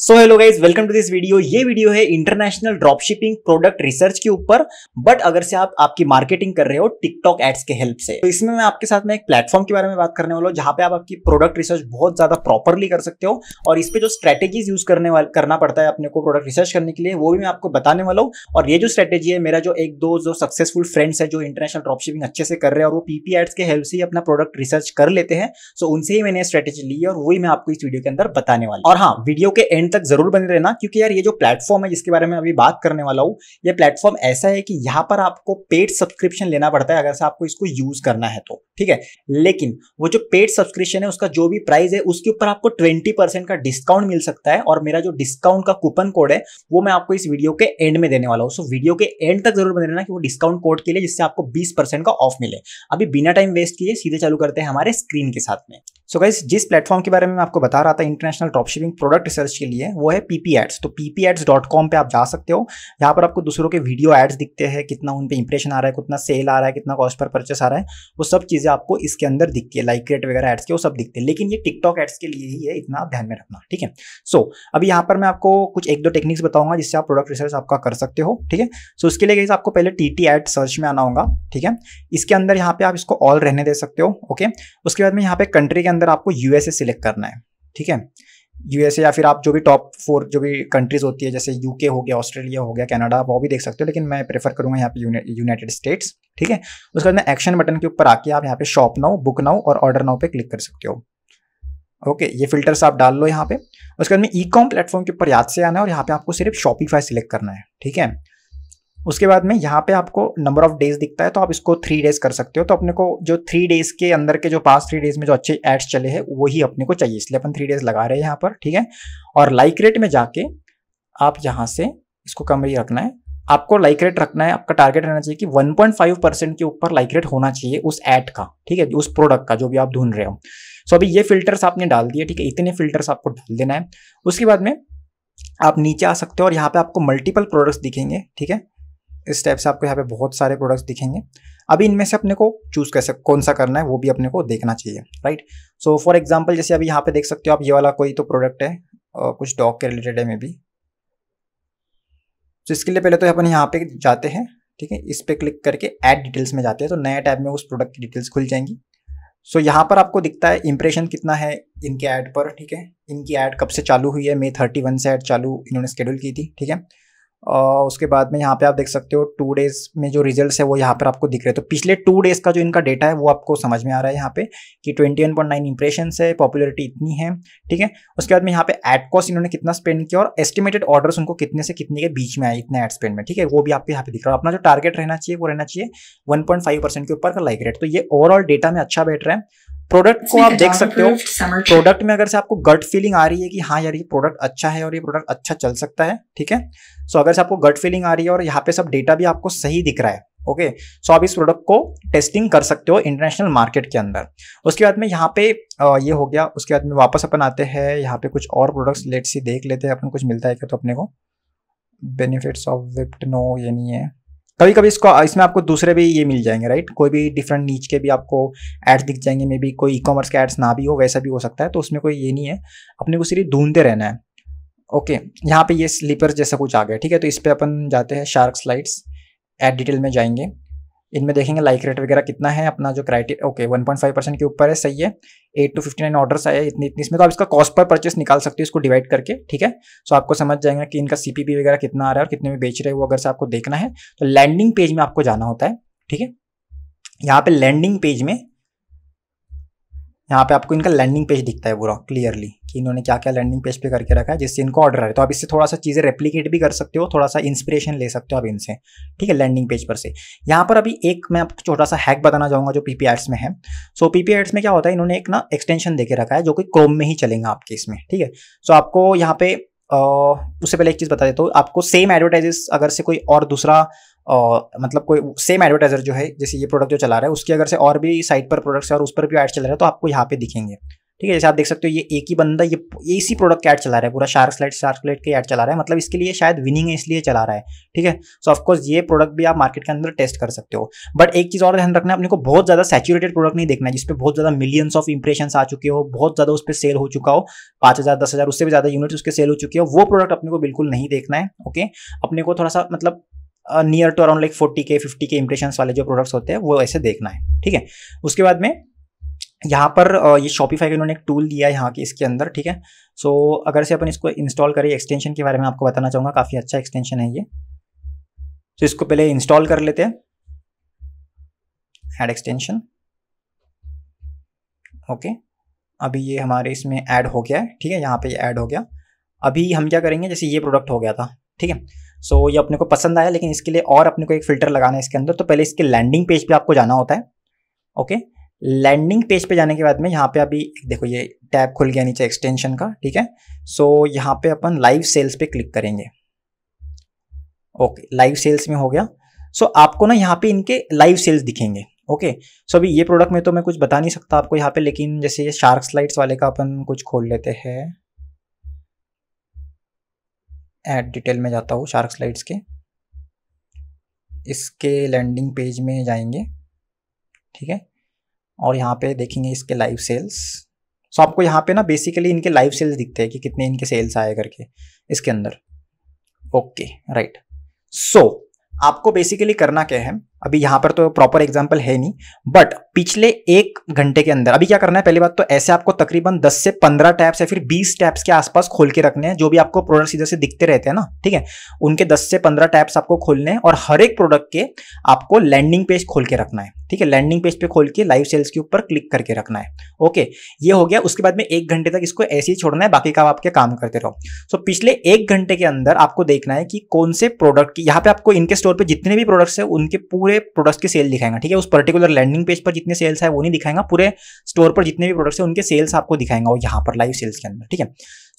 So hello guys welcome to this video ये video है international drop shipping product research के ऊपर but अगर से आप आपकी मार्केटिंग कर रहे हो टिकटॉक एड्स के हेल्प से तो इसमें मैं आपके साथ में एक प्लेटफॉर्म के बारे में बात करने वाला हूँ जहां पे आप आपकी प्रोडक्ट रिसर्च बहुत ज्यादा प्रॉपरली कर सकते हो और इस पर जो स्ट्रेटेजीज यूज करने वाल, करना पड़ता है अपने को प्रोडक्ट रिसर्च करने के लिए वो भी मैं आपको बताने वाला हूँ और ये जो स्ट्रेटेजी है मेरा जो एक दो जो सक्सेसफुल फ्रेंड्स है जो इंटरनेशनल ड्रॉप शिपिंग अच्छे से कर रहे हैं और वो पीपी एड्स के हेल्प से ही अपना प्रोडक्ट रिसर्च कर लेते हैं सो उनसे ही मैंने स्ट्रेटेजी ली और वही मैं आपको इस वीडियो के अंदर बताने वाला और हाँ वीडियो के एंड एंड तक जरूर बने रहना क्योंकि यार ये जो प्लेटफॉर्म है जिसके बारे में अभी बात करने वाला हूँ ये प्लेटफॉर्म ऐसा है कि यहाँ पर आपको पेड सब्सक्रिप्शन लेना पड़ता है अगर से आपको इसको यूज करना है तो ठीक है लेकिन वो जो पेड सब्सक्रिप्शन है उसका जो भी प्राइस है उसके ऊपर आपको ट्वेंटी का डिस्काउंट मिल सकता है और मेरा जो डिस्काउंट का कूपन कोड है वो मैं आपको इस वीडियो के एंड में देने वाला हूँ सो वीडियो के एंड तक जरूर बने रहना कि वो डिस्काउंट कोड के लिए जिससे आपको बीस का ऑफ मिले अभी बिना टाइम वेस्ट किए सीधे चालू करते हैं हमारे स्क्रीन के साथ में सो so गाइज जिस प्लेटफॉर्म के बारे में मैं आपको बता रहा था इंटरनेशनल ड्रॉपशिपिंग प्रोडक्ट रिसर्च के लिए वो है पीपी एड्स तो पीपी एड्स डॉट कॉम पर आप जा सकते हो यहाँ पर आपको दूसरों के वीडियो एड्स दिखते हैं कितना उन पर इंप्रेशन आ रहा है कितना सेल आ रहा है कितना कॉस्ट पर परचेस आ रहा है वो सब चीज़ें आपको इसके अंदर दिखती है लाइक रेट वगैरह एड्स के वो सब दिखते हैं लेकिन ये टिकटॉक एड्स के लिए ही है इतना आप ध्यान में रखना ठीक है सो अभी यहाँ पर मैं आपको कुछ एक दो टेक्निक्स बताऊंगा जिससे आप प्रोडक्ट रिसर्च आपका कर सकते हो ठीक है सो उसके लिए गाइज आपको पहले टी टी एड सर्च में आना होगा ठीक है इसके अंदर यहाँ पे आप इसको ऑल रहने दे सकते हो ओके उसके बाद में यहाँ पे कंट्री के अंदर आपको यूएसए सिलेक्ट करना है ठीक है यूएसए या फिर आप जो भी टॉप फोर जो भी कंट्रीज होती है जैसे यूके हो गया ऑस्ट्रेलिया हो गया कनाडा वो भी देख सकते हो लेकिन मैं प्रेफर करूंगा यहाँ पे यूनाइटेड स्टेट्स ठीक है उसके बाद में एक्शन बटन के ऊपर आके आप यहाँ पे शॉप नाउ बुक नाउ और ऑर्डर नाउ पे क्लिक कर सकते हो ओके ये फिल्टर्स आप डाल लो यहाँ पे उसके बाद में ई कॉम प्लेटफॉर्म के ऊपर याद से आना है और यहाँ पे आपको सिर्फ शॉपिफाई सिलेक्ट करना है ठीक है उसके बाद में यहाँ पे आपको नंबर ऑफ डेज दिखता है तो आप इसको थ्री डेज कर सकते हो तो अपने को जो थ्री डेज के अंदर के जो पास थ्री डेज में जो अच्छे एड्स चले हैं वही अपने को चाहिए इसलिए अपन थ्री डेज लगा रहे हैं यहाँ पर ठीक है और लाइक रेट में जाके आप यहाँ से इसको कम ही रखना है आपको लाइक रेट रखना है आपका टारगेट रहना चाहिए कि 1.5 परसेंट के ऊपर लाइक रेट होना चाहिए उस एड का ठीक है उस प्रोडक्ट का जो भी आप ढूंढ रहे हो सो अभी ये फिल्टर्स आपने डाल दिए ठीक है इतने फिल्टर्स आपको डाल देना है उसके बाद में आप नीचे आ सकते हो और यहाँ पे आपको मल्टीपल प्रोडक्ट्स दिखेंगे ठीक है इस टाइप से आपको यहाँ पे बहुत सारे प्रोडक्ट्स दिखेंगे अभी इनमें से अपने को चूज़ कैसे कौन सा करना है वो भी अपने को देखना चाहिए राइट सो फॉर एग्जाम्पल जैसे अभी यहाँ पे देख सकते हो आप ये वाला कोई तो प्रोडक्ट है कुछ डॉग के रिलेटेड है मे बी तो इसके लिए पहले तो अपन यहाँ पे जाते हैं ठीक है इस पर क्लिक करके एड डिटेल्स में जाते हैं तो नए टैब में उस प्रोडक्ट की डिटेल्स खुल जाएंगी सो so, यहाँ पर आपको दिखता है इंप्रेशन कितना है इनके ऐड पर ठीक है इनकी ऐड कब से चालू हुई है मे थर्टी वन से ऐड चालू इन्होंने स्केड्यूल की थी ठीक है और उसके बाद में यहाँ पे आप देख सकते हो टू डेज में जो रिजल्ट्स है वो यहाँ पर आपको दिख रहे हैं तो पिछले टू डेज का जो इनका डेटा है वो आपको समझ में आ रहा है यहाँ पे कि 21.9 इंप्रेशंस है पॉपुलरिटी इतनी है ठीक है उसके बाद में यहाँ पे एड कॉस्ट इन्होंने कितना स्पेंड किया और एस्टिमेटेड ऑर्डर्स उनको कितने से कितने के बीच में आए इतने एड स्पेंड में ठीक है वो भी आपको यहाँ पे दिख रहा है अपना जो टारगेट रहना चाहिए वो रहना चाहिए वन के ऊपर का लाइक रेट तो ये ओवरऑल डेटा में अच्छा बैठ रहा है प्रोडक्ट को आप देख सकते हो प्रोडक्ट में अगर से आपको गट फीलिंग आ रही है कि हाँ यार ये प्रोडक्ट अच्छा है और ये प्रोडक्ट अच्छा चल सकता है ठीक है सो अगर से आपको गट फीलिंग आ रही है और यहाँ पे सब डेटा भी आपको सही दिख रहा है ओके सो आप इस प्रोडक्ट को टेस्टिंग कर सकते हो इंटरनेशनल मार्केट के अंदर उसके बाद में यहाँ पे ये हो गया उसके बाद में वापस अपन आते हैं यहाँ पे कुछ और प्रोडक्ट्स लेट सी देख लेते हैं अपन कुछ मिलता है क्या तो अपने को बेनिफिट्स ऑफ विप्ट नो ये नहीं है कभी कभी इसको इसमें आपको दूसरे भी ये मिल जाएंगे राइट कोई भी डिफरेंट नीच के भी आपको एड्स दिख जाएंगे मे बी कोई ई कॉमर्स के एड्स ना भी हो वैसा भी हो सकता है तो उसमें कोई ये नहीं है अपने को सिर्फ ढूंढते रहना है ओके यहाँ पे ये स्लीपर जैसा कुछ आ गया ठीक है तो इस पर अपन जाते हैं शार्क स्लाइड्स एड डिटेल में जाएंगे इनमें देखेंगे लाइक रेट वगैरह कितना है अपना जो क्राइटेरिया ओके 1.5 परसेंट के ऊपर है सही है 8 टू 59 ऑर्डर्स आए इतनी इतनी इसमें तो आप इसका कॉस्ट पर परचेस निकाल सकते हो इसको डिवाइड करके ठीक है सो आपको समझ जाएगा कि इनका सीपीपी वगैरह कितना आ रहा है और कितने में बेच रहे हो अगर से आपको देखना है तो लैंडिंग पेज में आपको जाना होता है ठीक है यहाँ पे लैंडिंग पेज में यहाँ पे आपको इनका लैंडिंग पेज दिखता है पूरा क्लियरली कि इन्होंने क्या क्या लैंडिंग पेज पे करके रखा है जिससे इनको ऑर्डर आए तो आप इससे थोड़ा सा चीज़ें रेप्लीकेट भी कर सकते हो थोड़ा सा इंस्पिरेशन ले सकते हो आप इनसे ठीक है लैंडिंग पेज पर से यहाँ पर अभी एक मैं आपको छोटा सा हैक बताना चाहूँगा जो पी एड्स में है सो पी एड्स में क्या होता है इन्होंने एक ना एक्सटेंशन के रखा है जो कि क्रोम में ही चलेगा आपके इसमें ठीक है सो आपको यहाँ पे उससे पहले एक चीज़ बता देता हूँ आपको सेम एडवर्टाइजेस अगर से कोई और दूसरा और मतलब कोई सेम एडवर्टाइजर जो है जैसे ये प्रोडक्ट जो चला रहा है उसकी अगर से और भी साइट पर प्रोडक्ट्स और उस पर भी एड्स चल रहा है तो आपको यहाँ पे दिखेंगे ठीक है जैसे आप देख सकते हो ये एक ही बंदा ये, ये इसी प्रोडक्ट का ऐड चला रहा है पूरा शार्क स्लाइट शार्क स्लाइट का ऐड चला रहा है मतलब इसके लिए शायद विनिंग है इसलिए चला रहा है ठीक है सो ऑफकोर्स ये प्रोडक्ट भी आप मार्केट के अंदर टेस्ट कर सकते हो बट एक चीज़ और ध्यान रखना है अपने को बहुत ज़्यादा सेचुरेटेड प्रोडक्ट नहीं देखना है जिसपे बहुत ज़्यादा मिलियंस ऑफ इंप्रेशन आ चुके हो बहुत ज़्यादा उस पर सेल हो चुका हो पाँच हज़ार दस हज़ार उससे भी ज़्यादा यूनिट उसके सेल हो चुके हो वो प्रोडक्ट अपने को बिल्कुल नहीं देखना है ओके अपने को थोड़ा सा मतलब near to around like forty के फिफ्टी के इंप्रेशन वाले जो प्रोडक्ट्स होते हैं वो ऐसे देखना है ठीक है उसके बाद में यहाँ पर ये शॉपिफाई का इन्होंने एक टूल दिया है यहाँ के इसके अंदर ठीक है सो अगर से अपन इसको इंस्टॉल करें एक्सटेंशन के बारे में आपको बताना चाहूँगा काफ़ी अच्छा एक्सटेंशन है ये तो इसको पहले इंस्टॉल कर लेते हैं ऐड एक्सटेंशन ओके अभी ये हमारे इसमें ऐड हो गया है ठीक है यहाँ पे ये ऐड हो गया अभी हम क्या करेंगे जैसे ये प्रोडक्ट हो गया था ठीक है सो ये अपने को पसंद आया लेकिन इसके लिए और अपने को एक फ़िल्टर लगाना है इसके अंदर तो पहले इसके लैंडिंग पेज पे आपको जाना होता है ओके okay? लैंडिंग पेज पे जाने के बाद में यहाँ पे अभी देखो ये टैब खुल गया नीचे एक्सटेंशन का ठीक है सो so, यहाँ पे अपन लाइव सेल्स पे क्लिक करेंगे ओके लाइव सेल्स में हो गया सो so, आपको ना यहाँ पे इनके लाइव सेल्स दिखेंगे ओके सो अभी ये प्रोडक्ट में तो मैं कुछ बता नहीं सकता आपको यहाँ पे लेकिन जैसे ये शार्क स्लाइड्स वाले का अपन कुछ खोल लेते हैं एड डिटेल में जाता हूँ शार्क स्लाइड्स के इसके लैंडिंग पेज में जाएंगे ठीक है और यहाँ पे देखेंगे इसके लाइव सेल्स सो आपको यहाँ पे ना बेसिकली इनके लाइव सेल्स दिखते हैं कि कितने इनके सेल्स आए करके इसके अंदर ओके राइट सो आपको बेसिकली करना क्या है अभी यहां पर तो प्रॉपर एग्जाम्पल है नहीं बट पिछले एक घंटे के अंदर अभी क्या करना है पहली बात तो ऐसे आपको तकरीबन 10 से 15 टैब्स या फिर 20 टैब्स के आसपास खोल के रखने हैं जो भी आपको प्रोडक्ट इधर से दिखते रहते हैं ना ठीक है उनके 10 से 15 टैब्स आपको खोलने हैं और हर एक प्रोडक्ट के आपको लैंडिंग पेज खोल के रखना है ठीक है लैंडिंग पेज पे खोल के लाइव सेल्स के ऊपर क्लिक करके रखना है ओके ये हो गया उसके बाद में एक घंटे तक इसको ऐसे ही छोड़ना है बाकी का आपके काम करते रहो सो so, पिछले एक घंटे के अंदर आपको देखना है कि कौन से प्रोडक्ट की यहाँ पे आपको इनके स्टोर पे जितने भी प्रोडक्ट्स हैं उनके पूरे पूरे प्रोडक्ट्स की सेल दिखाएंगे ठीक है उस पर्टिकुलर लैंडिंग पेज पर जितने सेल्स है वो नहीं दिखाएंगे पूरे स्टोर पर जितने भी प्रोडक्ट्स हैं उनके सेल्स आपको दिखाएंगे और यहाँ पर लाइव सेल्स के अंदर ठीक है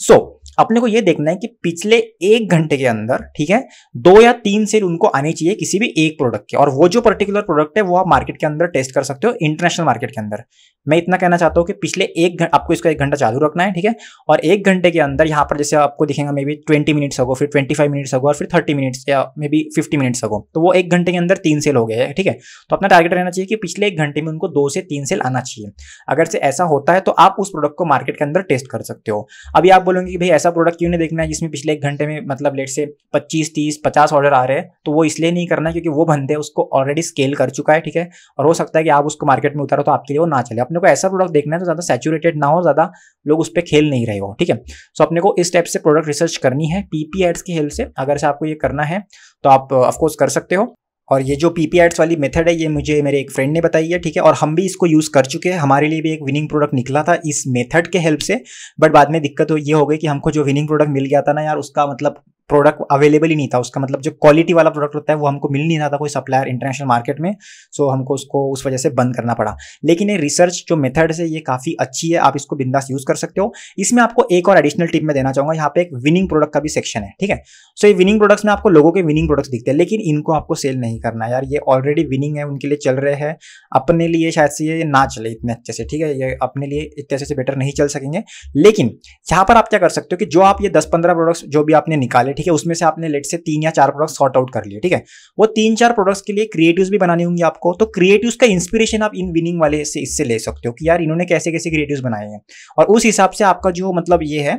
सो so, अपने को ये देखना है कि पिछले एक घंटे के अंदर ठीक है दो या तीन सेल उनको आनी चाहिए किसी भी एक प्रोडक्ट के और वो जो पर्टिकुलर प्रोडक्ट है वो आप मार्केट के अंदर टेस्ट कर सकते हो इंटरनेशनल मार्केट के अंदर मैं इतना कहना चाहता हूँ कि पिछले एक घंटे आपको इसका एक घंटा चालू रखना है ठीक है और एक घंटे के अंदर यहाँ पर जैसे आपको दिखेगा मे बी ट्वेंटी मिनट्स होगा फिर ट्वेंटी फाइव मिनट्स होगा और फिर थर्टी मिनट्स या मे बी फिफ्टी मिनट्स होगा तो वो एक घंटे के अंदर तीन सेल हो गए ठीक है तो अपना टारगेट रहना चाहिए कि पिछले एक घंटे में उनको दो से तीन सेल आना चाहिए अगर से ऐसा होता है तो आप उस प्रोडक्ट को मार्केट के अंदर टेस्ट कर सकते हो अभी आप बोलेंगे कि भाई ऐसा प्रोडक्ट क्यों नहीं देखना है जिसमें पिछले एक घंटे में मतलब लेट से पच्चीस तीस पचास ऑर्डर आ रहे हैं तो वो इसलिए नहीं करना क्योंकि वो बंदे उसको ऑलरेडी स्केल कर चुका है ठीक है और हो सकता है कि आप उसको मार्केट में उतारो तो आपके लिए वो ना चले अपने को ऐसा प्रोडक्ट देखना है तो ज़्यादा सेचुरेटेड ना हो ज़्यादा लोग उस पर खेल नहीं रहे हो ठीक है सो अपने को इस टाइप से प्रोडक्ट रिसर्च करनी है पी एड्स की हेल्प से अगर से आपको ये करना है तो आप ऑफकोर्स कर सकते हो और ये जो पी पी एड्स वाली मेथड है ये मुझे मेरे एक फ्रेंड ने बताई है ठीक है और हम भी इसको यूज़ कर चुके हैं हमारे लिए भी एक विनिंग प्रोडक्ट निकला था इस मेथड के हेल्प से बट बाद में दिक्कत हो ये हो गई कि हमको जो विनिंग प्रोडक्ट मिल गया था ना यार उसका मतलब प्रोडक्ट अवेलेबल ही नहीं था उसका मतलब जो क्वालिटी वाला प्रोडक्ट होता है वो हमको मिल नहीं रहा था कोई सप्लायर इंटरनेशनल मार्केट में सो हमको उसको उस वजह से बंद करना पड़ा लेकिन ये रिसर्च जो मेथड है ये काफ़ी अच्छी है आप इसको बिंदास यूज़ कर सकते हो इसमें आपको एक और एडिशनल टिप मैं देना चाहूँगा यहाँ पे एक विनिंग प्रोडक्ट का भी सेक्शन है ठीक है सो ये विनिंग प्रोडक्ट्स में आपको लोगों के विनिंग प्रोडक्ट्स दिखते हैं लेकिन इनको आपको सेल नहीं करना यार ये ऑलरेडी विनिंग है उनके लिए चल रहे हैं अपने लिए शायद से ये ना चले इतने अच्छे से ठीक है ये अपने लिए इतने अच्छे से बेटर नहीं चल सकेंगे लेकिन यहाँ पर आप क्या कर सकते हो कि जो आप ये दस पंद्रह प्रोडक्ट्स जो भी आपने निकाले ठीक है उसमें से आपने लेट से तीन या चार प्रोडक्ट सॉर्ट आउट कर लिए ठीक है वो तीन चार प्रोडक्ट्स के लिए क्रिएटिव्स भी बनाने होंगे आपको तो क्रिएटिव्स का इंस्पिरेशन आप इन विनिंग वाले से इससे ले सकते हो कि यार इन्होंने कैसे कैसे क्रिएटिव बनाए हैं और उस हिसाब से आपका जो मतलब ये है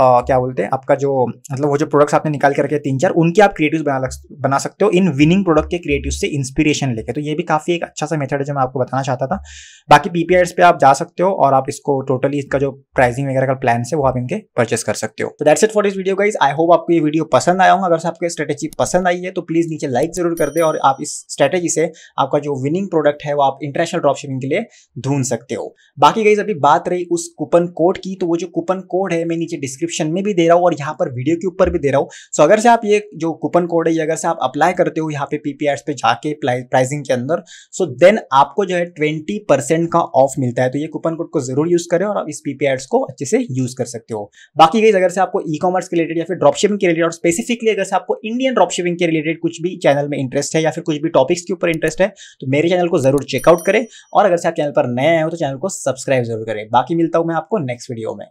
आ, क्या बोलते हैं आपका जो मतलब वो जो प्रोडक्ट्स आपने निकाल के रखे तीन चार उनके आप क्रिएटिव बना बना सकते हो इन विनिंग प्रोडक्ट के क्रिएटिव से इंस्पिरेशन लेके तो ये भी काफ़ी एक अच्छा सा मेथड है जो मैं आपको बताना चाहता था बाकी पीपीआईस पे आप जा सकते हो और आप इसको टोटली इसका जो प्राइसिंग वगैरह का प्लान है वो आप इनके परचेस कर सकते हो तो that's it for this video guys I hope आपको ये वीडियो पसंद आया होगा अगर आपको स्ट्रेटेजी पसंद आई है तो प्लीज़ नीचे लाइक जरूर कर दे और आप इस स्ट्रेटेजी से आपका जो विनिंग प्रोडक्ट है वो आप इंटरनेशनल ड्रॉप शिपिंग के लिए ढूंढ सकते हो बाकी गाइज अभी बात रही उस कूपन कोड की तो वो जो कूपन कोड है मैं नीचे डिस्क्रिप्शन डिस्क्रिप्शन में भी दे रहा हूँ और यहाँ पर वीडियो के ऊपर भी दे रहा हूँ सो अगर से आप ये जो कूपन कोड है ये अगर से आप अप्लाई करते हो यहाँ पे पीपीआर पे जाके प्राइसिंग के अंदर सो देन आपको जो है ट्वेंटी परसेंट का ऑफ मिलता है तो ये कूपन कोड को जरूर यूज करें और आप इस पीपीआर को अच्छे से यूज कर सकते हो बाकी गई अगर से आपको ई कॉमर्स के रिलेटेड या फिर ड्रॉपशिपिंग के रिलेटेड और स्पेसिफिकली अगर से आपको इंडियन ड्रॉपशिपिंग के रिलेटेड कुछ भी चैनल में इंटरेस्ट है या फिर कुछ भी टॉपिक्स के ऊपर इंटरेस्ट है तो मेरे चैनल को जरूर चेकआउट करें और अगर से आप चैनल पर नए आए हो तो चैनल को सब्सक्राइब जरूर करें बाकी मिलता हूँ मैं आपको नेक्स्ट वीडियो में